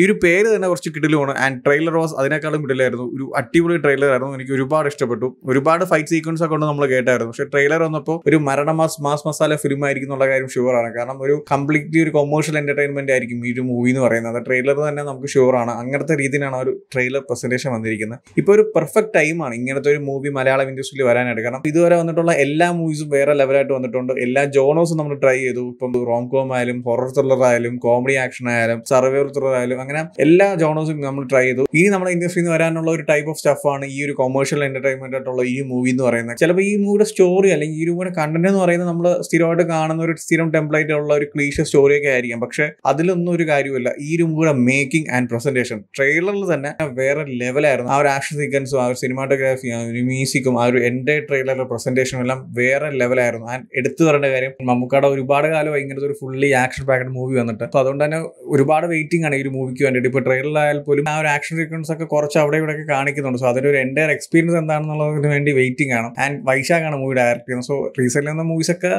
ഈ ഒരു പേര് തന്നെ കുറച്ച് കിടിലുമാണ് ആൻഡ് ട്രെയിലർ വാസ് അതിനേക്കാളും കിടിലായിരുന്നു ഒരു അടിപൊളി ട്രെയിലർ ആയിരുന്നു എനിക്ക് ഒരുപാട് ഇഷ്ടപ്പെട്ടു ഒരുപാട് ഫൈറ്റ് സീക്വൻസ് ഒക്കെ ഉണ്ട് നമ്മൾ കേട്ടായിരുന്നു പക്ഷേ ട്രെയിലർ വന്നപ്പോൾ ഒരു മരണ മാസ് മാസ് മസാല ഫിലിം ആയിരിക്കും എന്നുള്ള കാര്യം ആണ് കാരണം ഒരു കംപ്ലീറ്റ്ലി ഒരു കൊമേഴ്ഷ്യൽ എന്റർടൈൻമെന്റ് ആയിരിക്കും ഈ ഒരു മൂവി എന്ന് പറയുന്നത് ട്രെയിലർ തന്നെ നമുക്ക് ആണ് അങ്ങനത്തെ രീതിയിലാണ് ഒരു ട്രെയിലർ പ്രസന്റേഷൻ വന്നിരിക്കുന്നത് ഇപ്പോൾ ഒരു പെർഫെക്റ്റ് ടൈമാണ് ഇങ്ങനത്തെ ഒരു മൂവി മലയാളം ഇൻഡസ്ട്രിയിൽ വരാനായിട്ട് കാരണം ഇതുവരെ വന്നിട്ടുള്ള എല്ലാ മൂവീസും വേറെ ലെവലായിട്ട് വന്നിട്ടുണ്ട് എല്ലാ ജോണോസും നമ്മൾ ട്രൈ ചെയ്തു ഇപ്പം റോം കോം ആയാലും ഹൊറർ ത്രില്ലർ ആയാലും കോമഡി ആക്ഷൻ ആയാലും സർവൈവർ ത്രില്ലർ ആയാലും അങ്ങനെ എല്ലാ ജോണേഴ്സും നമ്മൾ ട്രൈ ചെയ്തു ഇനി നമ്മുടെ ഇൻഡസ്ട്രിയിൽ നിന്ന് വരാനുള്ള ഒരു ടൈപ്പ് ഓഫ് സ്റ്റഫാണ് ഈ ഒരു കൊമേഴ്ഷ്യൽ എന്റർടൈൻമെന്റ് ആയിട്ടുള്ള ഈ മൂവി എന്ന് പറയുന്നത് ചിലപ്പോൾ ഈ മൂവിയുടെ സ്റ്റോറി അല്ലെങ്കിൽ ഈ മൂവിയുടെ കണ്ടന്റ് എന്ന് പറയുന്നത് നമ്മൾ സ്ഥിരമായിട്ട് കാണുന്ന ഒരു സ്ഥിരം ടെംപ്ലേറ്റ് ഉള്ള ഒരു ക്ലീഷ സ്റ്റോറിയൊക്കെ ആയിരിക്കും പക്ഷെ അതിലൊന്നും ഒരു കാര്യമില്ല ഈ ഒരു മൂവിയുടെ മേക്കിംഗ് ആൻഡ് പ്രസന്റേഷൻ ട്രെയിലറിൽ തന്നെ വേറെ ലെവലായിരുന്നു ആ ഒരു ആക്ഷൻ സീക്വൻസും ആ ഒരു സിനിമാറ്റോഗ്രാഫി ആ ഒരു മ്യൂസിക്കും ആ ഒരു എൻ്റെ ട്രെയിലറിലെ പ്രസന്റേഷനും എല്ലാം വേറെ ലെവലായിരുന്നു ആൻഡ് എടുത്തു പറയേണ്ട കാര്യം മമ്മൂക്കാട് ഒരുപാട് കാലം ഇങ്ങനത്തെ ഒരു ഫുള്ളി ആക്ഷൻ പാക്കഡ് മൂവി വന്നിട്ട് അപ്പോൾ അതുകൊണ്ട് തന്നെ ഒരുപാട് വെയിറ്റിംഗ് ആണ് ഈ ഒരു മൂവി നമുക്ക് വേണ്ടിയിട്ട് ഇപ്പോൾ ട്രെയിലറിലായാൽ പോലും ആ ഒരു ആക്ഷൻ സീക്വൻസ് ഒക്കെ കുറച്ച് അവിടെ ഇവിടെ ഒക്കെ കാണിക്കുന്നുണ്ട് സോ അതിൻ്റെ ഒരു എൻ്റെ എക്സ്പീരിയൻസ് എന്താണെന്നുള്ളതിന് വേണ്ടി വെയിറ്റിംഗ് ആണ് ആൻഡ് വൈശാഖാണ് മൂവി ഡയറക്റ്റ് ചെയ്യുന്നത് സോ റീസെൻ്റ് എന്ന മൂവീസ് ഒക്കെ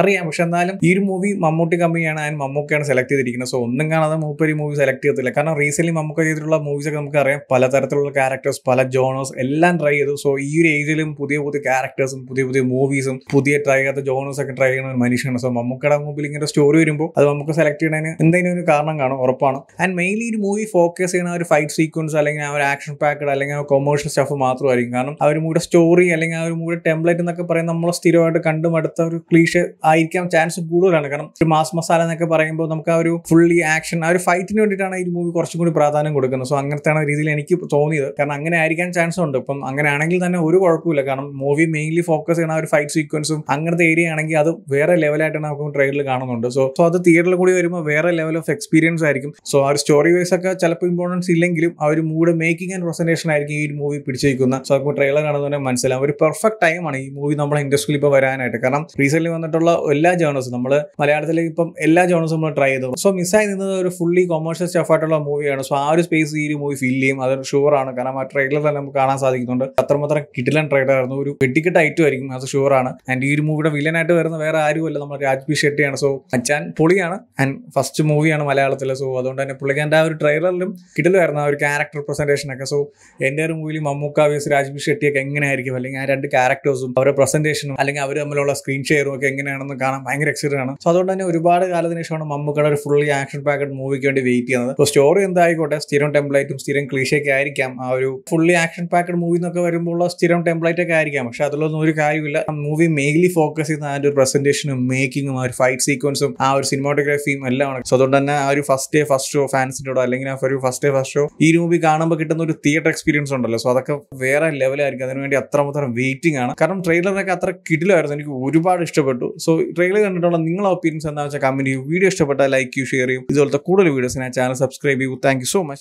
അറിയാം പക്ഷെ എന്നാലും ഈ ഒരു മൂവി മമ്മൂട്ടി കമ്പനിയാണ് ആൻഡ് മമ്മൂക്കയാണ് സെലക്ട് ചെയ്തിരിക്കുന്നത് സോ ഒന്നും കാണാതെ മൂപ്പര് മൂവി സെലക്ട് ചെയ്യത്തില്ല കാരണം റീസെൻ്റ് മമ്മൂക്ക ചെയ്തിട്ടുള്ള മൂവീസ് ഒക്കെ നമുക്കറിയാം പലതരത്തിലുള്ള ക്യാരക്ടേഴ്സ് പല ജോണേഴ്സ് എല്ലാം ട്രൈ ചെയ്തു സോ ഈ ഒരു ഏജിലും പുതിയ പുതിയ ക്യാരക്ടേഴ്സും പുതിയ പുതിയ മൂവീസും പുതിയ ട്രൈ ചെയ്യാത്ത ജോണേഴ്സ് ഒക്കെ ട്രൈ ചെയ്യുന്ന ഒരു മനുഷ്യനാണ് സോ മമ്മൂക്കയുടെ മൂവിൽ ഇങ്ങനെ സ്റ്റോറി വരുമ്പോൾ അത് നമുക്ക് സെലക്ട് ചെയ്യണതിന് എന്തെങ്കിലും ഒരു കാരണം കാണും ഉറപ്പാണ് ആൻഡ് മെയിൻ മെയിൻലി ഒരു മൂവി ഫോക്കസ് ചെയ്യുന്ന ഒരു ഫൈറ്റ് സീക്വൻസ് അല്ലെങ്കിൽ ആ ഒരു ആക്ഷൻ പാക്കഡ് അല്ലെങ്കിൽ ആ കൊമേഴ്ഷ്യൽ സ്റ്റഫ് മാത്രമായിരിക്കും കാരണം ആ ഒരു മൂവിയുടെ സ്റ്റോറി അല്ലെങ്കിൽ ആ ഒരു മൂടെ ടെംപ്ലേറ്റ് എന്നൊക്കെ പറയുന്ന നമ്മൾ സ്ഥിരമായിട്ട് കണ്ടും അടുത്ത ഒരു ക്ലീഷ് ആയിരിക്കാൻ ചാൻസ് കൂടുതലാണ് കാരണം ഒരു മാസ് മസാല എന്നൊക്കെ പറയുമ്പോൾ നമുക്ക് ആ ഒരു ഫുള്ളി ആക്ഷൻ ആ ഒരു ഫൈറ്റിന് വേണ്ടിയിട്ടാണ് ഈ മൂവി കുറച്ചും കൂടി പ്രാധാന്യം കൊടുക്കുന്നത് സോ അങ്ങനത്തെയാണ് രീതിയിൽ എനിക്ക് തോന്നിയത് കാരണം അങ്ങനെ ആയിരിക്കാൻ ചാൻസ് ഉണ്ട് ഇപ്പം അങ്ങനെ ആണെങ്കിൽ തന്നെ ഒരു കുഴപ്പമില്ല കാരണം മൂവി മെയിൻലി ഫോക്കസ് ചെയ്യുന്ന ഒരു ഫൈറ്റ് സീക്വൻസും അങ്ങനത്തെ ഏരിയ ആണെങ്കിൽ അത് വേറെ ലെവലായിട്ടാണ് നമുക്ക് ട്രെയിലറിൽ കാണുന്നുണ്ട് സോ സോ അത് തിയേറ്ററിൽ കൂടി വരുമ്പോൾ വേറെ ലെവൽ ഓഫ് എക്സ്പീരിയൻസ് ആയിരിക്കും സോ ആ ഒരു സ്റ്റോറി വൈവേഴ്സ് ഒക്കെ ചിലപ്പോൾ ഇമ്പോർട്ടൻസ് ഇല്ലെങ്കിലും ആ ഒരു മൂഡ് മേക്കിംഗ് ആൻഡ് പ്രസന്റേഷൻ ആയിരിക്കും ഈ ഒരു മൂവി പിടിച്ചേക്കുന്ന സോ നമുക്ക് ട്രെയിലർ കാണുന്നതിനെ മനസ്സിലാവും ഒരു പെർഫെക്റ്റ് ടൈമാണ് ഈ മൂവി നമ്മളെ ഇൻഡസ്ട്രിയിൽ ഇപ്പോൾ വരാനായിട്ട് കാരണം റീസെന്റ് വന്നിട്ടുള്ള എല്ലാ ജേണൽസും നമ്മൾ മലയാളത്തിലേക്ക് ഇപ്പം എല്ലാ ജേണൽസും നമ്മൾ ട്രൈ ചെയ്തു സോ മിസ്സായി നിന്നത് ഒരു ഫുള്ളി കൊമേഴ്ഷ്യൽ സ്റ്റഫായിട്ടുള്ള മൂവിയാണ് സോ ആ ഒരു സ്പേസ് ഈ ഒരു മൂവി ഫീൽ ചെയ്യും അതൊരു ഷുവർ ആണ് കാരണം ആ ട്രെയിലർ തന്നെ നമുക്ക് കാണാൻ സാധിക്കുന്നുണ്ട് അത്രമാത്രം കിട്ടില്ല ട്രെയിലർ ആയിരുന്നു ഒരു വെട്ടിക്കെട്ട് ഐറ്റം ആയിരിക്കും അത് ഷുവർ ആണ് ആൻഡ് ഈ ഒരു മൂവിയുടെ വില്ലനായിട്ട് വരുന്ന വേറെ ആരുമല്ല നമ്മൾ രാജ്പി ഷെട്ടിയാണ് സോ അച്ചാൻ പൊളിയാണ് ആൻഡ് ഫസ്റ്റ് മൂവിയാണ് മലയാളത്തിൽ സോ അതുകൊണ്ട് തന്നെ പുള്ളിക്കാൻ ആൻഡ് ആ ഒരു ട്രെയിലറിലും കിട്ടലുമായിരുന്നു ആ ഒരു ക്യാരക്ടർ പ്രസന്റേഷൻ ഒക്കെ സോ എൻ്റെ ഒരു മൂവിയിൽ മമ്മൂക്ക വിസ് രാജ്ബി ഷെട്ടിയൊക്കെ എങ്ങനെയായിരിക്കും അല്ലെങ്കിൽ ആ രണ്ട് ക്യാരക്ടേഴ്സും അവരുടെ പ്രസന്റേഷനും അല്ലെങ്കിൽ അവർ തമ്മിലുള്ള സ്ക്രീൻ ഷെയറും ഒക്കെ എങ്ങനെയാണെന്ന് കാണാൻ ഭയങ്കര എക്സൈറ്റഡ് ആണ് സോ അതുകൊണ്ട് തന്നെ ഒരുപാട് കാലത്തിന് ശേഷമാണ് മമ്മൂക്കയുടെ ഒരു ഫുള്ളി ആക്ഷൻ പാക്കഡ് മൂവിക്ക് വേണ്ടി വെയിറ്റ് ചെയ്യുന്നത് സോ സ്റ്റോറി എന്തായിക്കോട്ടെ സ്ഥിരം ടെംപ്ലേറ്റും സ്ഥിരം ക്ലീഷയൊക്കെ ആയിരിക്കാം ആ ഒരു ഫുള്ളി ആക്ഷൻ പാക്കഡ് മൂവി എന്നൊക്കെ വരുമ്പോൾ സ്ഥിരം ടെംപ്ലേറ്റ് ഒക്കെ ആയിരിക്കാം പക്ഷെ അതിലൊന്നും ഒരു കാര്യമില്ല മൂവി മെയിൻലി ഫോക്കസ് ചെയ്യുന്ന ആ ഒരു പ്രസന്റേഷനും മേക്കിങ്ങും ആ ഒരു ഫൈറ്റ് സീക്വൻസും ആ ഒരു സിനിമാറ്റോഗ്രാഫിയും എല്ലാം ആണ് സോ അതുകൊണ്ട് തന്നെ ആ ഒരു first day first show fans കോൺസെന്റോടോ അല്ലെങ്കിൽ ആ ഒരു ഫസ്റ്റ് ഡേ ഫസ്റ്റ് ഷോ ഈ മൂവി കാണുമ്പോൾ കിട്ടുന്ന ഒരു തിയേറ്റർ എക്സ്പീരിയൻസ് ഉണ്ടല്ലോ സോ അതൊക്കെ വേറെ ലെവലായിരിക്കും അതിനുവേണ്ടി അത്രമാത്രം വെയിറ്റിംഗ് ആണ് കാരണം ട്രെയിലറൊക്കെ അത്ര കിടിലായിരുന്നു എനിക്ക് ഒരുപാട് ഇഷ്ടപ്പെട്ടു സോ ട്രെയിലർ കണ്ടിട്ടുള്ള നിങ്ങളുടെ ഒപ്പീനിയൻസ് എന്താണെന്ന് വെച്ചാൽ കമന്റ് ചെയ്യും വീഡിയോ ഇഷ്ടപ്പെട്ടാൽ ലൈക്ക് യു ഷെയർ ചെയ്യും ഇതുപോലത്തെ കൂടുതൽ വീഡിയോസിന് ആ ചാനൽ സബ്സ്ക്രൈബ് ചെയ്യൂ താങ്ക് സോ മച്ച്